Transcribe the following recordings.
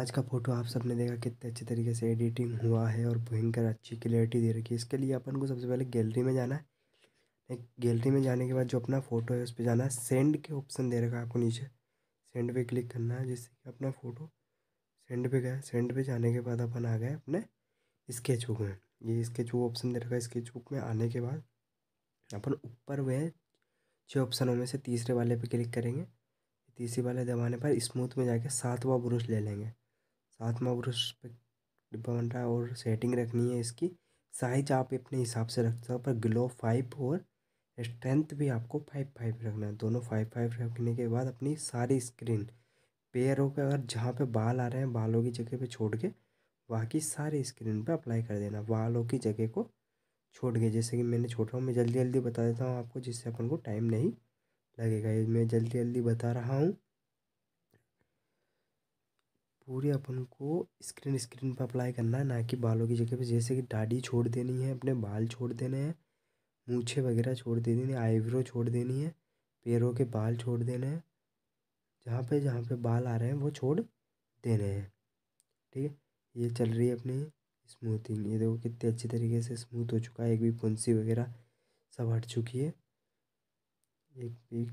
आज का फोटो आप सबने देखा कितने अच्छे तरीके से एडिटिंग हुआ है और भयंकर अच्छी क्लियरिटी दे रखी है इसके लिए अपन को सबसे पहले गैलरी में जाना है गैलरी में जाने के बाद जो अपना फ़ोटो है उस पर जाना है सेंड के ऑप्शन दे रखा है आपको नीचे सेंड पे क्लिक करना है जिससे कि अपना फ़ोटो सेंड पे गया सेंड पे जाने के बाद अपन आ गए अपने स्केच बुक में ये स्केच बुक ऑप्शन दे रखा है स्केच बुक में आने के बाद अपन ऊपर वह छः ऑप्शनों में से तीसरे वाले पे क्लिक करेंगे तीसरे वाले दबाने पर स्मूथ में जाके सातवां ब्रश ले लेंगे साथ में और उस पर डिब्बा बन रहा है और सेटिंग रखनी है इसकी साइज आप अपने हिसाब से रख सकते पर ग्लो फाइव और स्ट्रेंथ भी आपको फाइव फाइव रखना है दोनों फाइव फाइव रखने के बाद अपनी सारी स्क्रीन पेयरों के अगर जहाँ पे बाल आ रहे हैं बालों की जगह पे छोड़ के बाकी सारे स्क्रीन पे अप्लाई कर देना बालों की जगह को छोड़ के जैसे कि मैंने छोड़ रहा हूँ मैं जल्दी जल्दी बता देता हूँ आपको जिससे अपन को टाइम नहीं लगेगा ये मैं जल्दी जल्दी बता रहा हूँ पूरे अपन को स्क्रीन स्क्रीन पर अप्लाई करना है ना कि बालों की जगह पे जैसे कि दाढ़ी छोड़ देनी है अपने बाल छोड़ देने हैं मूछे वगैरह छोड़ देनी है आईब्रो छोड़ देनी है पैरों के बाल छोड़ देने हैं जहाँ पे जहाँ पे बाल आ रहे हैं वो छोड़ देने हैं ठीक है ये चल रही है अपनी स्मूथिंग ये देखो कितने अच्छे तरीके से स्मूथ हो चुका है एक भी पुंसी वगैरह सब हट चुकी है एक भी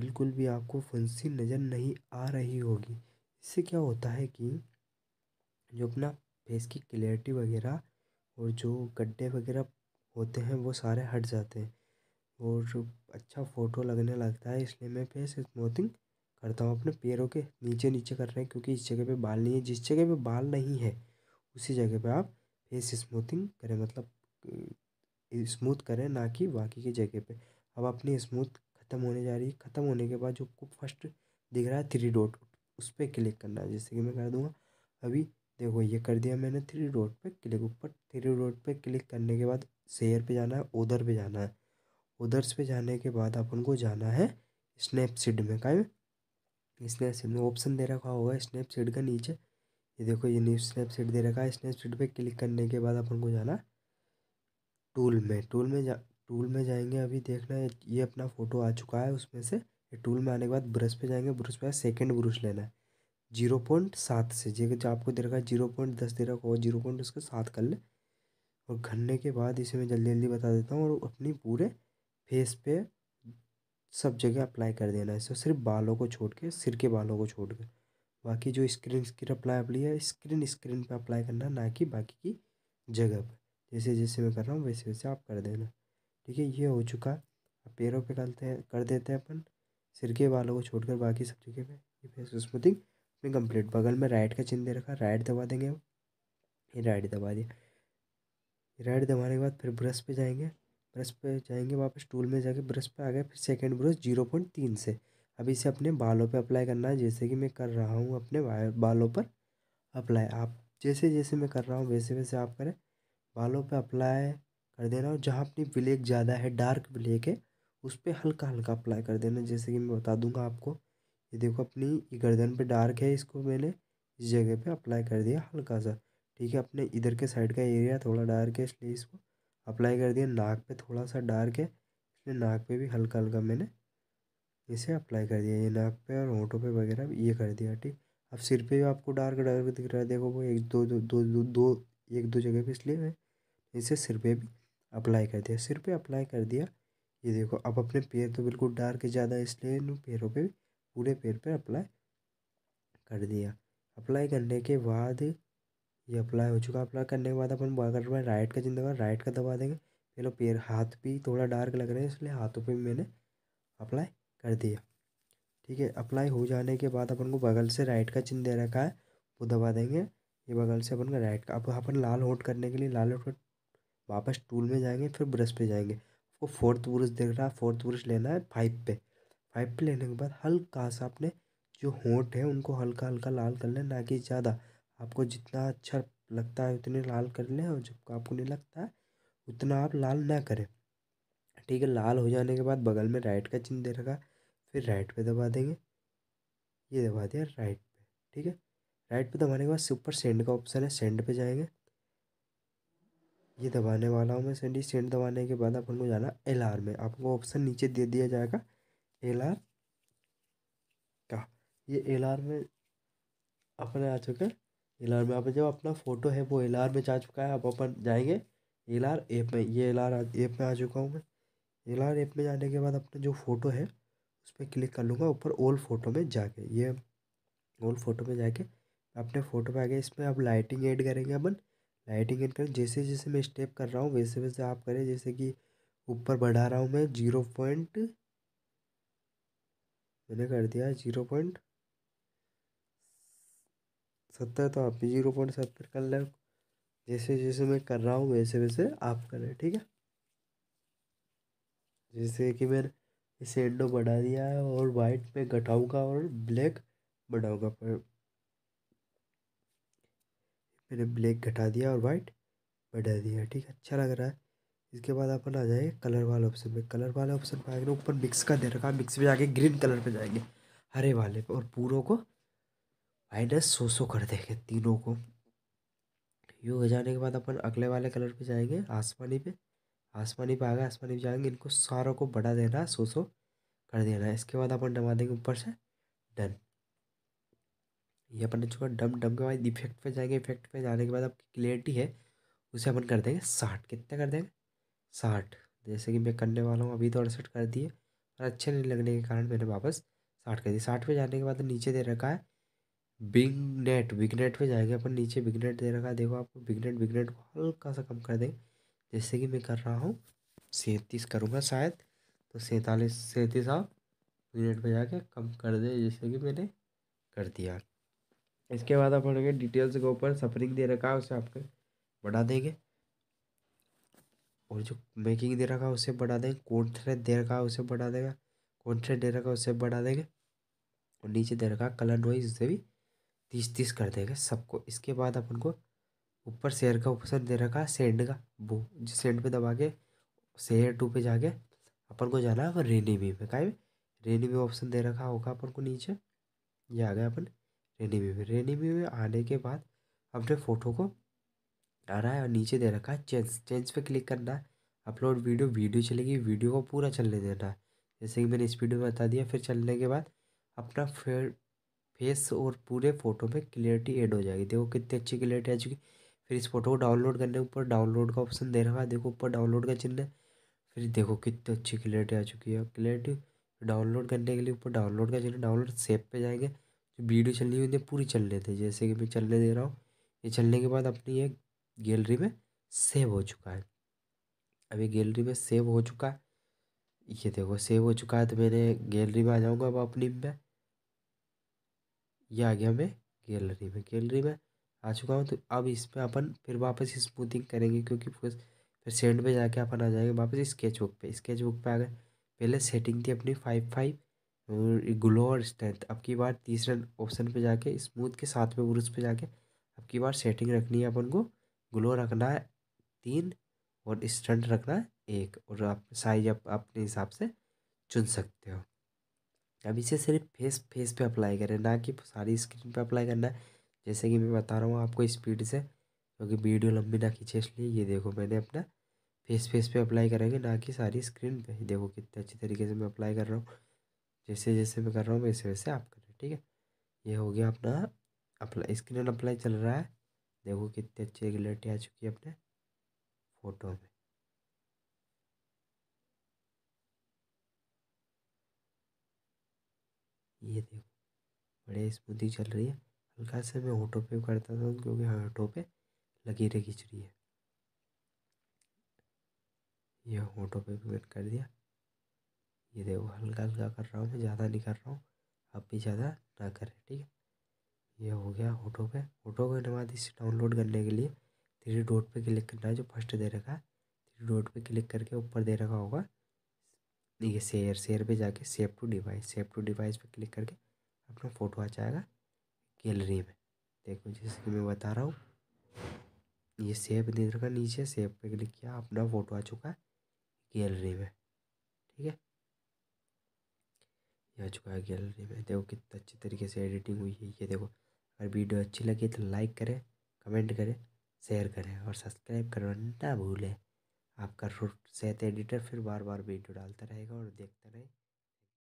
बिल्कुल भी आपको फुंसी नज़र नहीं आ रही होगी इससे क्या होता है कि जो अपना फेस की क्लैरिटी वगैरह और जो गड्ढे वगैरह होते हैं वो सारे हट जाते हैं और जो अच्छा फ़ोटो लगने लगता है इसलिए मैं फेस स्मूथिंग करता हूँ अपने पैरों के नीचे नीचे कर रहे हैं क्योंकि इस जगह पे बाल नहीं है जिस जगह पे बाल नहीं है उसी जगह पे आप फेस स्मूथिंग करें मतलब स्मूथ करें ना कि बाकी की जगह पे अब अपनी स्मूथ ख़त्म होने जा रही है ख़त्म होने के बाद जो फर्स्ट दिख रहा है थ्री डॉट उस पर क्लिक करना है जैसे कि मैं कर दूंगा अभी देखो ये कर दिया मैंने थ्री रोड पे क्लिक ऊपर थ्री रोड पे क्लिक करने के बाद शेयर पे जाना है उधर पे जाना है उधर पे जाने के बाद अपन को जाना है स्नैपसीड में का स्नैपसीड में ऑप्शन दे रखा होगा स्नैपसीड का नीचे ये देखो ये न्यू स्नैपसीड दे रखा है स्नैपसीड पे क्लिक करने के बाद अपन को जाना टूल में टूल में जा टूल में जाएंगे अभी देखना है ये अपना फ़ोटो आ चुका है उसमें से ये टूल में आने के बाद ब्रश पे जाएंगे ब्रश पे सेकेंड ब्रश लेना है जीरो पॉइंट सात से जो जो आपको दे रखा है जीरो पॉइंट दस दे रखा हो जीरो पॉइंट उसका साथ कर ले और घनने के बाद इसे मैं जल्दी जल्दी बता देता हूँ और अपनी पूरे फेस पे सब जगह अप्लाई कर देना है सिर्फ बालों को छोड़ के सिर के बालों को छोड़ के बाकी जो स्क्रीन स्क्रीन अप्लाई अपली है स्क्रीन स्क्रीन पर अप्लाई करना ना कि बाकी की जगह पर जैसे जैसे मैं कर रहा हूँ वैसे वैसे आप कर देना ठीक है ये हो चुका पैरों पे करते हैं कर देते हैं अपन सिर के बालों को छोड़कर बाकी सब जगह पे फेस स्मूथिंग में कंप्लीट बगल में राइट का चिन्ह दे रखा राइट दबा देंगे ये राइट दबा दिया राइट दबाने के बाद फिर ब्रश पे जाएंगे ब्रश पे जाएंगे वापस टूल में जाके ब्रश पे आ गए फिर सेकेंड ब्रश जीरो पॉइंट तीन से अब इसे अपने बालों पे अप्लाई करना है जैसे कि मैं कर रहा हूँ अपने बालों पर अप्लाई आप जैसे जैसे मैं कर रहा हूँ वैसे वैसे आप करें बालों पे अप्लाई कर देना और जहाँ अपनी ब्लैक ज़्यादा है डार्क ब्लैक है उस पर हल्का हल्का अप्लाई कर देना जैसे कि मैं बता दूंगा आपको ये देखो अपनी गर्दन पे डार्क है इसको मैंने इस जगह पे अप्लाई कर दिया हल्का सा ठीक है अपने इधर के साइड का एरिया थोड़ा डार्क है इसलिए इसको अप्लाई कर दिया नाक पे थोड़ा सा डार्क है इसलिए नाक पे भी हल्का हल्का मैंने इसे अप्लाई कर दिया ये नाक पे और होठों पे वगैरह ये कर दिया ठीक अब सिर पे भी आपको डार्क डार्क दिख रहा है देखो वो एक दो दो दो दो, दो एक दो जगह पर इसलिए मैं इसे सिर पर भी अप्लाई कर दिया सिर पर अप्लाई कर दिया ये देखो अब अपने पैर तो बिल्कुल डार्क ज़्यादा इसलिए इन पैरों पे पूरे पैर पे अप्लाई कर दिया अप्लाई करने के बाद ये अप्लाई हो चुका अप्लाई करने के बाद अपन अगर में राइट का जिंदा राइट का दबा देंगे चलो पैर हाथ भी थोड़ा डार्क लग रहा है इसलिए हाथों पर मैंने अप्लाई कर दिया ठीक है अप्लाई हो जाने के बाद अपन को बगल से राइट का चिन्ह दे रखा है वो दबा देंगे ये बगल से अपन का राइट का अब अपन लाल होट करने के लिए लाल होट वापस टूल में जाएंगे फिर ब्रश पे जाएंगे आपको फोर्थ ब्रश देख रहा है फोर्थ ब्रश लेना है फाइव पे फाइव पे लेने के बाद हल्का सा अपने जो होंठ है उनको हल्का हल्का लाल कर लें ना कि ज़्यादा आपको जितना अच्छा लगता है उतने लाल कर लें और जब आपको नहीं लगता है उतना आप लाल ना करें ठीक है लाल हो जाने के बाद बगल में राइट का चिन्ह दे रखा फिर राइट पे दबा देंगे ये दबा दिया राइट पे ठीक है राइट पे दबाने के बाद सुपर सेंड का ऑप्शन है सेंड पे जाएंगे ये दबाने वाला हूँ मैं सेंडी सेंड दबाने के बाद अपन को जाना एल आर में आपको ऑप्शन नीचे दे दिया जाएगा एल आर का ये एल आर में अपने आ चुके एल आर में आप जब अपना फ़ोटो है वो एल आर में जा चुका है आप अपन जाएंगे एल आर ऐप में ये एल आर ऐप में आ चुका हूँ मैं एल आर ऐप में जाने के बाद अपना जो फ़ोटो है उस पर क्लिक कर लूँगा ऊपर ओल्ड फ़ोटो में जाके ये ओल्ड फ़ोटो में जाके अपने फ़ोटो में आ गए इसमें आप लाइटिंग ऐड करेंगे अपन नाइटिंगेल कर जैसे जैसे मैं स्टेप कर रहा हूँ वैसे वैसे आप करें जैसे कि ऊपर बढ़ा रहा हूँ मैं जीरो पॉइंट मैंने कर दिया जीरो पॉइंट सत्तर तो आप भी जीरो पॉइंट सत्तर कर लें जैसे जैसे मैं कर रहा हूँ वैसे वैसे आप करें ठीक है जैसे कि मैं इसे एंडो बढ़ा दिया है और वाइट पे घटाऊँगा और ब्लैक बढ़ाऊँगा मैंने ब्लैक घटा दिया और वाइट बढ़ा दिया ठीक है अच्छा लग रहा है इसके बाद अपन आ जाएंगे कलर वाले ऑप्शन में कलर वाले ऑप्शन पर आएंगे ऊपर मिक्स का दे रखा मिक्स में जाके ग्रीन कलर पे जाएंगे हरे वाले पे और पूरों को माइनस सो सो कर देंगे तीनों को यू हो जाने के बाद अपन अगले वाले कलर पे जाएंगे आसमानी पे आसमानी पे आ गए आसमानी पे जाएंगे इनको सारों को बढ़ा देना सो सो कर देना इसके बाद अपन डबा देंगे ऊपर से डन ये अपन ने चुका डम डम के बाद इफेक्ट पे जाएंगे इफेक्ट पे जाने के बाद आपकी क्लियरिटी है उसे अपन कर देंगे साठ कितने कर देंगे साठ जैसे कि मैं करने वाला हूँ अभी तो अड़सठ कर दिए और अच्छे नहीं लगने के कारण मैंने वापस साठ कर दिया साठ पे जाने के बाद नीचे दे रखा है बिग नेट बिग नेट पर जाएंगे अपन नीचे बिग नेट दे रखा है देखो आपको बिग नेट बिग नेट को हल्का सा कम कर देंगे जैसे कि मैं कर रहा हूँ सैंतीस करूँगा शायद तो सैंतालीस सैंतीस आप बिग नेट पर जाके कम कर दे जैसे कि मैंने कर दिया इसके बाद आप पढ़ेंगे डिटेल्स के ऊपर सफरिंग दे रखा है उसे आपके बढ़ा देंगे और जो मेकिंग दे रखा है उसे बढ़ा देंगे कॉन्ट्रेट दे रखा है उसे बढ़ा देगा कॉन्ट्रेट दे रखा है उसे बढ़ा देंगे और नीचे दे रखा कलर नॉइज उसे भी तीस तीस कर देंगे सबको इसके बाद अपन को ऊपर शेयर का ऑप्शन दे रखा है सेंड का वो जो सेंड पे दबा के शेयर टू पे जाके अपन को जाना है रेनी में का रेनी में ऑप्शन दे रखा होगा अपन को नीचे ये आ गया अपन रेडी व्यू में रेनी व्यू में आने के बाद अपने फ़ोटो को आना है और नीचे दे रखा है चेंज चेंज पे क्लिक करना अपलोड वीडियो वीडियो चलेगी वीडियो को पूरा चलने देना है जैसे कि मैंने इस वीडियो में बता दिया फिर चलने के बाद अपना फेर फेस और पूरे फ़ोटो में क्लियरिटी एड हो जाएगी देखो कितनी अच्छी क्लियरिटी आ चुकी फिर इस फोटो को डाउनलोड करने ऊपर डाउनलोड का ऑप्शन दे रहा है देखो ऊपर डाउनलोड का चिन्ह है फिर देखो कितनी अच्छी क्लियरिटी आ चुकी है क्लियरिटी डाउनलोड करने के लिए ऊपर डाउनलोड का चिन्ह डाउनलोड सेप पे जाएंगे वीडियो चल रही होती है पूरी चलने थे जैसे कि मैं चलने दे रहा हूँ ये चलने के बाद अपनी ये गैलरी में सेव हो चुका है अभी गैलरी में सेव हो चुका है ये देखो सेव हो चुका है तो मैंने गैलरी में आ जाऊँगा अब अपनी में ये आ गया मैं गैलरी में गैलरी में आ चुका हूँ तो अब इसमें अपन फिर वापस स्मूथिंग करेंगे क्योंकि फिर सेंड पे जाके अपन आ जाएंगे वापस स्केच बुक पर स्केच बुक पर आ गए पहले सेटिंग थी अपनी फाइव फाइव और ग्लो और स्ट्रेंथ अब की बार तीसरे ऑप्शन पे जाके स्मूथ के साथ में ब्रूस पे जाके अब की बार सेटिंग रखनी है अपन को ग्लो रखना है तीन और स्टंट रखना है एक और आप साइज आप अपने हिसाब से चुन सकते हो अब इसे सिर्फ फेस फेस पे अप्लाई करें ना कि सारी स्क्रीन पे अप्लाई करना है जैसे कि मैं बता रहा हूँ आपको स्पीड से क्योंकि तो वीडियो लंबी ना खींचे इसलिए ये देखो मैंने अपना फेस फेस पे अप्लाई करेंगे ना कि सारी स्क्रीन पे देखो कितने अच्छे तरीके से मैं अप्लाई कर रहा हूँ जैसे जैसे मैं कर रहा हूँ वैसे वैसे आप करें ठीक है ये हो गया अपना अपला स्क्रीन अप्लाई चल रहा है देखो कितनी अच्छी रेगुलरिटी आ चुकी है अपने फोटो में ये देखो बढ़िया स्मूदी चल रही है हल्का से मैं ऑटो पे करता था क्योंकि हाँ, ऑटो पे रही खींच रही है यह ऑटो पे भी मैंने कर दिया ये देखो हल्का हल्का कर रहा हूँ मैं ज़्यादा नहीं कर रहा हूँ आप भी ज़्यादा ना करें ठीक है ये हो गया ऑटो पे ऑटो के बाद इसे डाउनलोड करने के लिए थ्री डॉट पे क्लिक करना है जो फर्स्ट दे रखा है थ्री डॉट पे क्लिक करके ऊपर दे रखा होगा ये शेयर शेयर पे जाके save to device save to device पे क्लिक करके अपना फ़ोटो आ जाएगा गैलरी में देखो जैसे कि मैं बता रहा हूँ ये सेव दे रखा नीचे सेव पे क्लिक किया अपना फ़ोटो आ चुका है गैलरी में ठीक है जा चुका है गैलरी में देखो कितने अच्छे तरीके से एडिटिंग हुई है ये देखो अगर वीडियो अच्छी लगी तो लाइक करें कमेंट करें शेयर करें और सब्सक्राइब करना ना भूलें आपका सेहत एडिटर फिर बार बार वीडियो डालता रहेगा और देखता रहे